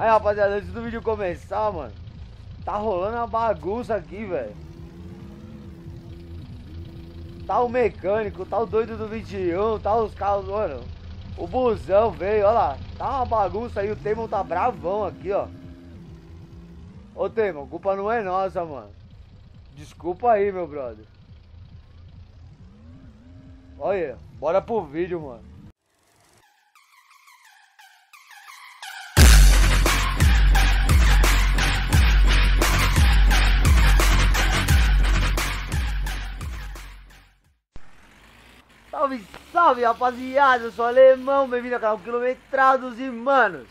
Aí, rapaziada, antes do vídeo começar, mano, tá rolando uma bagunça aqui, velho. Tá o mecânico, tá o doido do 21, tá os carros, mano. O busão veio, olha lá. Tá uma bagunça aí, o Temon tá bravão aqui, ó. Ô, Temon, culpa não é nossa, mano. Desculpa aí, meu brother. Olha, bora pro vídeo, mano. Salve rapaziada, eu sou alemão, bem-vindo ao canal Quilometrados e Manos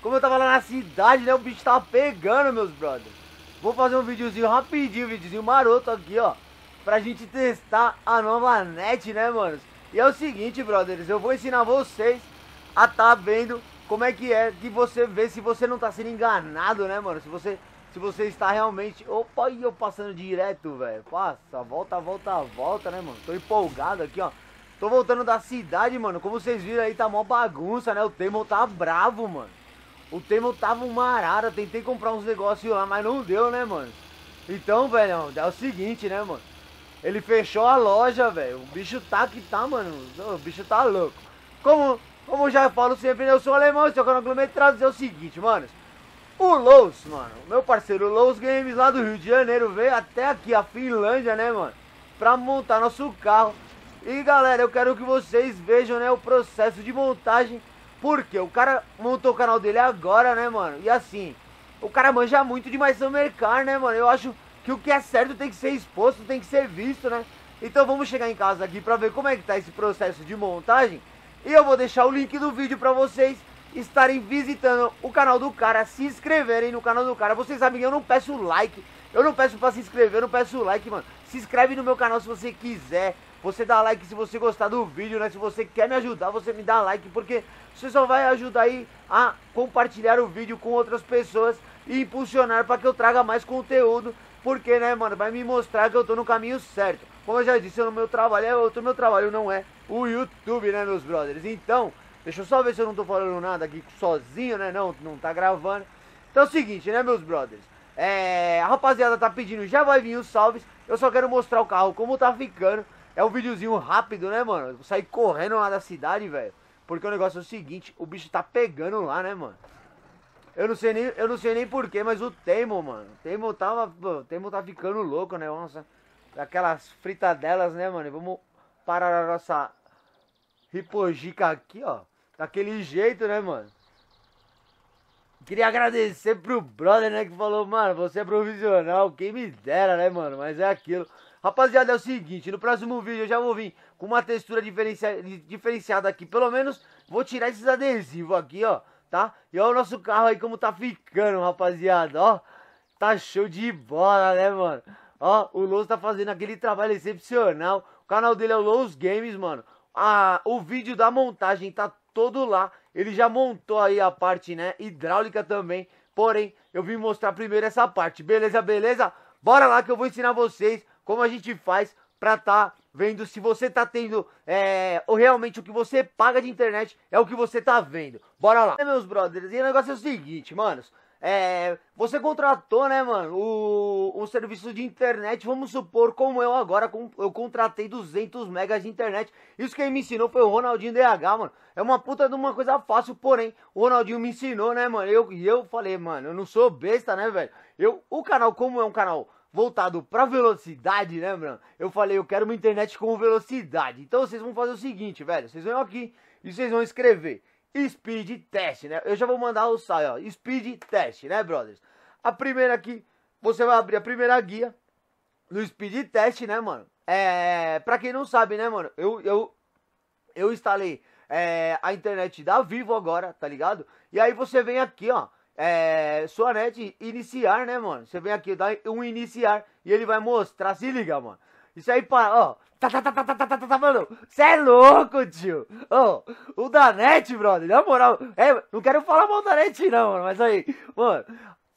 Como eu tava lá na cidade, né, o bicho tá pegando, meus brothers Vou fazer um videozinho rapidinho, um videozinho maroto aqui, ó Pra gente testar a nova net, né, manos E é o seguinte, brothers, eu vou ensinar vocês a tá vendo como é que é que você vê se você não tá sendo enganado, né, mano Se você, se você está realmente... Opa, e eu passando direto, velho Passa, volta, volta, volta, né, mano Tô empolgado aqui, ó Tô voltando da cidade, mano. Como vocês viram aí, tá mó bagunça, né? O Temo tá bravo, mano. O Temo tava uma arara. Tentei comprar uns negócios lá, mas não deu, né, mano? Então, velho, é o seguinte, né, mano? Ele fechou a loja, velho. O bicho tá que tá, mano. O bicho tá louco. Como, como já falo sempre, né? eu sou alemão, estou canal aglomerados. É o seguinte, mano. O Lowe's, mano, meu parceiro Lowe's Games lá do Rio de Janeiro veio até aqui, a Finlândia, né, mano? Pra montar nosso carro. E galera, eu quero que vocês vejam, né, o processo de montagem. Porque o cara montou o canal dele agora, né, mano? E assim, o cara manja muito de mais mercar, né, mano? Eu acho que o que é certo tem que ser exposto, tem que ser visto, né? Então vamos chegar em casa aqui pra ver como é que tá esse processo de montagem. E eu vou deixar o link do vídeo pra vocês estarem visitando o canal do cara, se inscreverem no canal do cara. Vocês sabem que eu não peço like, eu não peço pra se inscrever, eu não peço like, mano. Se inscreve no meu canal se você quiser. Você dá like se você gostar do vídeo, né? Se você quer me ajudar, você me dá like, porque você só vai ajudar aí a compartilhar o vídeo com outras pessoas e impulsionar para que eu traga mais conteúdo, porque, né, mano, vai me mostrar que eu tô no caminho certo. Como eu já disse, o meu trabalho é outro, meu trabalho não é o YouTube, né, meus brothers? Então, deixa eu só ver se eu não tô falando nada aqui sozinho, né? Não, não tá gravando. Então é o seguinte, né, meus brothers? É, a rapaziada tá pedindo, já vai vir os salves. Eu só quero mostrar o carro como tá ficando. É um videozinho rápido, né, mano? Vou sair correndo lá da cidade, velho. Porque o negócio é o seguinte, o bicho tá pegando lá, né, mano? Eu não sei nem, eu não sei nem porquê, mas o Teimo, mano. O Teimo tava, o tá ficando louco, né? Nossa, aquelas fritadelas, né, mano? E vamos parar a nossa ripojica aqui, ó. Daquele jeito, né, mano? Queria agradecer pro brother, né, que falou, mano, você é profissional, quem me dera, né, mano? Mas é aquilo. Rapaziada, é o seguinte, no próximo vídeo eu já vou vir com uma textura diferencia... diferenciada aqui. Pelo menos vou tirar esses adesivos aqui, ó, tá? E olha o nosso carro aí como tá ficando, rapaziada, ó. Tá show de bola, né, mano? Ó, o Lous tá fazendo aquele trabalho excepcional. O canal dele é o Lous Games, mano. Ah, o vídeo da montagem tá todo lá. Ele já montou aí a parte, né, hidráulica também. Porém, eu vim mostrar primeiro essa parte. Beleza, beleza? Bora lá que eu vou ensinar vocês como a gente faz para estar tá vendo se você tá tendo é, ou realmente o que você paga de internet é o que você tá vendo. Bora lá. É, meus brothers, e o negócio é o seguinte, manos. É, você contratou, né, mano, o, um serviço de internet, vamos supor, como eu agora, com, eu contratei 200 megas de internet, isso quem me ensinou foi o Ronaldinho DH, mano, é uma puta de uma coisa fácil, porém, o Ronaldinho me ensinou, né, mano, e eu, eu falei, mano, eu não sou besta, né, velho, eu, o canal, como é um canal voltado para velocidade, né, mano? Eu falei, eu quero uma internet com velocidade. Então vocês vão fazer o seguinte, velho. Vocês vão aqui e vocês vão escrever speed test, né? Eu já vou mandar o site, ó. Speed test, né, brothers? A primeira aqui, você vai abrir a primeira guia do speed test, né, mano? É, para quem não sabe, né, mano? Eu eu eu instalei é, a internet da Vivo agora, tá ligado? E aí você vem aqui, ó é, sua net iniciar, né, mano? Você vem aqui, dá um iniciar e ele vai mostrar, se liga, mano. Isso aí, para, ó. Tá, tá, tá, tá, tá, tá, tá, tá, tá, mano. Cê é louco, tio. Ô, oh, o tá brother, na moral. É, não quero falar mal tá tá não, mano, mas aí, mano.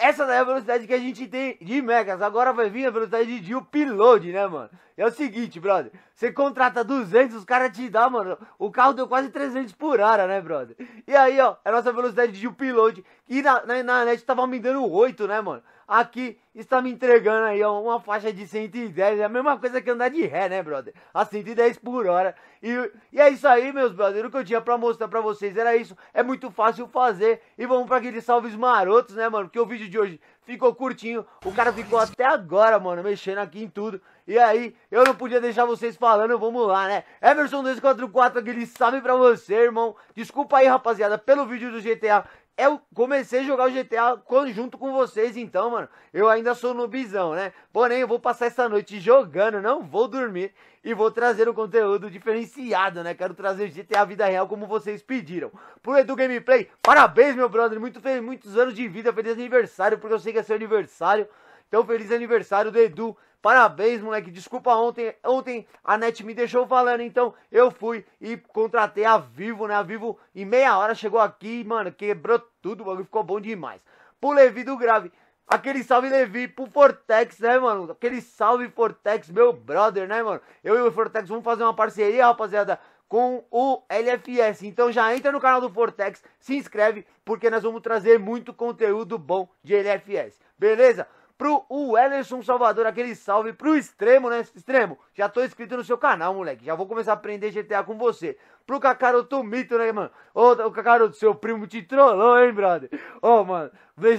Essa daí é a velocidade que a gente tem de megas. Agora vai vir a velocidade de upload, né, mano? É o seguinte, brother. Você contrata 200, os caras te dão, mano. O carro deu quase 300 por hora, né, brother? E aí, ó, é a nossa velocidade de upload. Que na, na, na net tava me dando 8, né, mano? aqui está me entregando aí uma faixa de 110, é a mesma coisa que andar de ré, né, brother? A 110 por hora. E, e é isso aí, meus brother. O que eu tinha para mostrar para vocês era isso. É muito fácil fazer. E vamos para aqueles salves marotos, né, mano? Porque o vídeo de hoje ficou curtinho. O cara ficou até agora, mano, mexendo aqui em tudo. E aí, eu não podia deixar vocês falando, vamos lá, né? Emerson244, aquele salve pra você, irmão. Desculpa aí, rapaziada, pelo vídeo do GTA eu comecei a jogar o GTA junto com vocês, então, mano. Eu ainda sou noobzão, né? Porém, eu vou passar essa noite jogando, não vou dormir. E vou trazer um conteúdo diferenciado, né? Quero trazer GTA Vida Real como vocês pediram. Pro Edu Gameplay, parabéns, meu brother. Muito feliz, muitos anos de vida. Feliz aniversário, porque eu sei que é seu aniversário. Então, feliz aniversário do Edu Parabéns, moleque. Desculpa ontem. Ontem a net me deixou falando, então eu fui e contratei a Vivo, né? A Vivo em meia hora chegou aqui, mano, quebrou tudo, o bagulho ficou bom demais. Pro Levi do Grave. Aquele salve Levi pro Fortex, né, mano? Aquele salve Fortex, meu brother, né, mano? Eu e o Fortex vamos fazer uma parceria, rapaziada com o LFS. Então já entra no canal do Fortex, se inscreve, porque nós vamos trazer muito conteúdo bom de LFS. Beleza? pro Wellerson Salvador, aquele salve pro extremo, né? Extremo, já tô inscrito no seu canal, moleque. Já vou começar a aprender GTA com você. Pro Kakaroto Mito, né, mano? Ô, o Kakaroto, seu primo te trollou, hein, brother? Ô, oh, mano,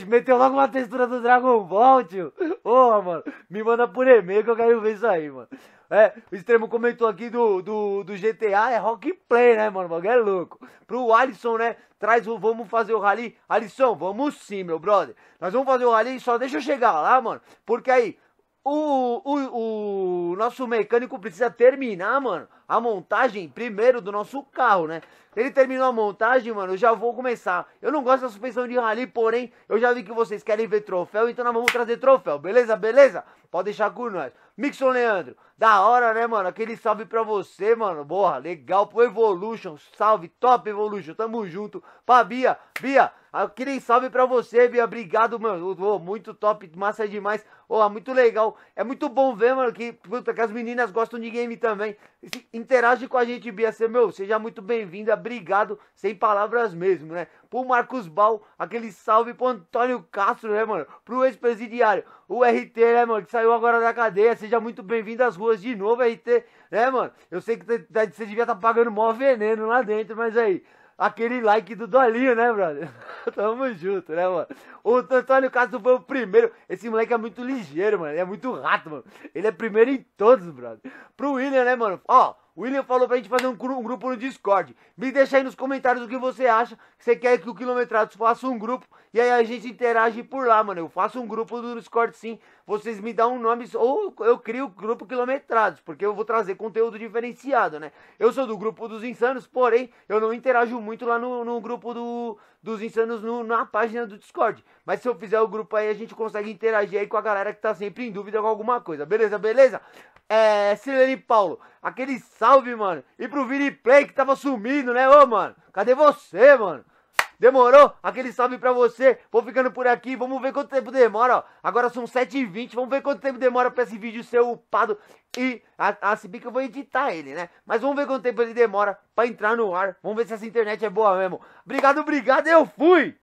meteu logo uma textura do Dragon Ball, tio. Ô, oh, mano, me manda por e-mail que eu quero ver isso aí, mano. É, o Extremo comentou aqui do, do, do GTA, é rock and play, né, mano? O bagulho é louco. Pro Alisson, né? Traz o. Vamos fazer o rally. Alisson, vamos sim, meu brother. Nós vamos fazer o rally, só deixa eu chegar lá, mano. Porque aí, o, o, o nosso mecânico precisa terminar, mano, a montagem primeiro do nosso carro, né? Ele terminou a montagem, mano, eu já vou começar. Eu não gosto da suspensão de rally, porém, eu já vi que vocês querem ver troféu, então nós vamos trazer troféu, beleza? Beleza? Pode deixar com nós. Mixon Leandro, da hora, né, mano? Aquele salve pra você, mano. Boa, legal pro Evolution. Salve, top Evolution, tamo junto. Pra Bia, Bia, aquele salve pra você, Bia. Obrigado, mano. Oh, muito top, massa demais. Oh, muito legal. É muito bom ver, mano, que, puta, que as meninas gostam de game também interage com a gente, Bia. Você, meu, seja muito bem-vinda. Obrigado, sem palavras mesmo, né? Pro Marcos Bal, aquele salve pro Antônio Castro, né, mano? Pro ex-presidiário, o RT, né, mano? Que saiu agora da cadeia. Seja muito bem-vindo às ruas de novo, RT, né, mano? Eu sei que você devia estar tá pagando mó veneno lá dentro, mas aí. Aquele like do Dolinho, né, brother? Tamo junto, né, mano? O Antônio Castro foi o primeiro. Esse moleque é muito ligeiro, mano. Ele é muito rato, mano. Ele é primeiro em todos, brother. Pro William, né, mano? Ó, o William falou pra gente fazer um, grupo no Discord. Me deixa aí nos comentários o que você acha. você quer que o Quilometrados faça um grupo. E aí a gente interage por lá, mano. Eu faço um grupo no Discord sim. Vocês me dão um nome. Ou eu crio o grupo Quilometrados. Porque eu vou trazer conteúdo diferenciado, né? Eu sou do grupo dos insanos, porém, eu não interajo muito lá no, no grupo do, dos insanos no, na página do Discord. Mas se eu fizer o grupo aí, a gente consegue interagir aí com a galera que tá sempre em dúvida com alguma coisa. Beleza, beleza? é, Silene Paulo, aquele salve, mano. E pro Vini Play que tava sumindo, né, ô, mano? Cadê você, mano? Demorou? Aquele salve pra você. Vou ficando por aqui. Vamos ver quanto tempo demora, ó. Agora são 7h20. Vamos ver quanto tempo demora pra esse vídeo ser upado. E, a, a, se bem que eu vou editar ele, né? Mas vamos ver quanto tempo ele demora pra entrar no ar. Vamos ver se essa internet é boa mesmo. Obrigado, obrigado. Eu fui!